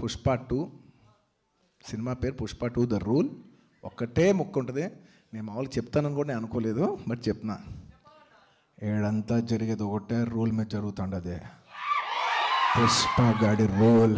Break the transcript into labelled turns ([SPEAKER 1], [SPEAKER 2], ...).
[SPEAKER 1] Pushpa two cinema పేరు Pushpa two the rule ఒక్కటే ముక్క ఉంటుంది నేను మామూలు చెప్తానని కూడా నేను అనుకోలేదు బట్ చెప్తున్నా ఏడంతా జరిగేది ఒకటే రూల్ మీద జరుగుతుండదే పుష్ప గాడి రూల్